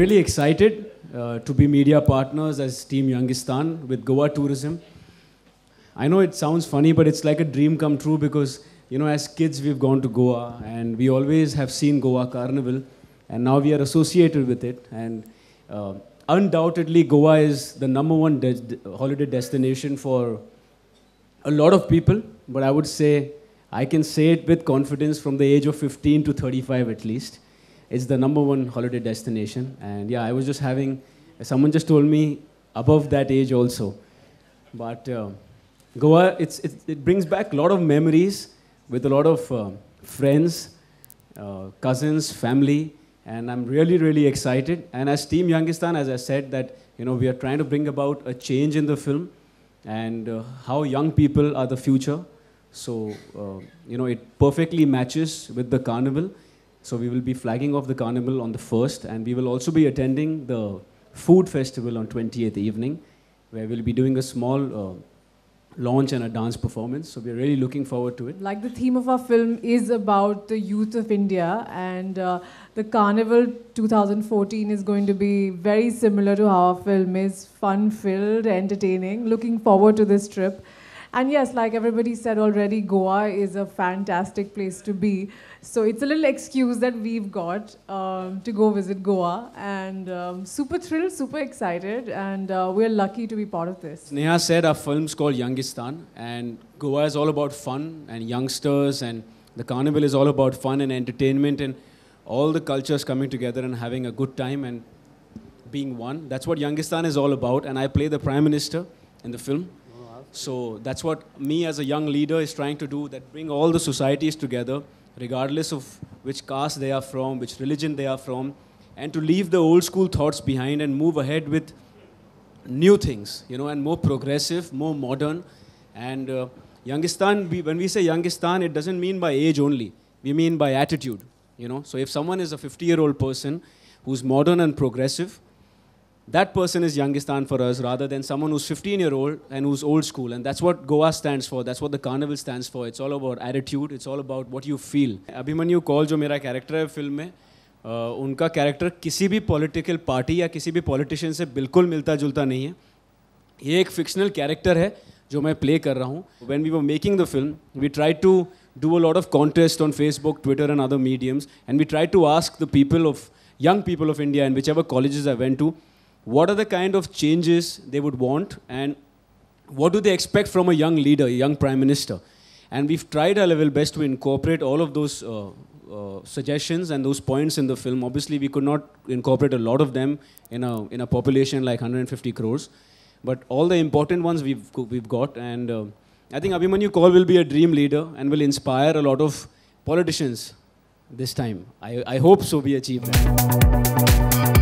really excited uh, to be media partners as Team Youngistan with Goa Tourism. I know it sounds funny, but it's like a dream come true because, you know, as kids we've gone to Goa and we always have seen Goa Carnival and now we are associated with it. And uh, undoubtedly, Goa is the number one de holiday destination for a lot of people, but I would say I can say it with confidence from the age of 15 to 35 at least. It's the number one holiday destination. And yeah, I was just having, someone just told me above that age also. But uh, Goa, it's, it, it, brings back a lot of memories with a lot of uh, friends, uh, cousins, family. And I'm really, really excited. And as Team Youngistan, as I said, that you know we are trying to bring about a change in the film and uh, how young people are the future. So, uh, you know, it perfectly matches with the carnival. So we will be flagging off the carnival on the 1st, and we will also be attending the food festival on 20th evening, where we'll be doing a small uh, launch and a dance performance. So we're really looking forward to it. Like the theme of our film is about the youth of India, and uh, the Carnival 2014 is going to be very similar to how our film is fun filled, entertaining. Looking forward to this trip. And yes, like everybody said already, Goa is a fantastic place to be. So it's a little excuse that we've got um, to go visit Goa. And um, super thrilled, super excited. And uh, we're lucky to be part of this. Neha said our film's called Youngistan. And Goa is all about fun and youngsters. And the carnival is all about fun and entertainment and all the cultures coming together and having a good time and being one. That's what Youngistan is all about. And I play the Prime Minister in the film. So that's what me as a young leader is trying to do, that bring all the societies together, regardless of which caste they are from, which religion they are from, and to leave the old school thoughts behind and move ahead with new things, you know, and more progressive, more modern. And uh, Youngistan, we, when we say Youngistan, it doesn't mean by age only. We mean by attitude, you know. So if someone is a 50-year-old person who's modern and progressive, that person is Youngistan for us rather than someone who's 15 year old and who's old school. And that's what Goa stands for. That's what the carnival stands for. It's all about attitude. It's all about what you feel. Abhimanyu call जो मेरा character है film में Uh, उनका character किसी भी political party या किसी भी पॉलिटिशियन से बिल्कुल मिलता जुलता नहीं है ये एक फिक्शनल कैरेक्टर है जो मैं प्ले कर रहा हूँ when we were making the film we try to do a lot of contest on Facebook Twitter and other mediums and we try to ask the people of young people of India and whichever colleges I went to what are the kind of changes they would want and what do they expect from a young leader, a young prime minister? And we've tried our level best to incorporate all of those uh, uh, suggestions and those points in the film. Obviously, we could not incorporate a lot of them in a, in a population like 150 crores. But all the important ones we've, we've got. And uh, I think Abhimanyu Kaur will be a dream leader and will inspire a lot of politicians this time. I, I hope so we achieve that.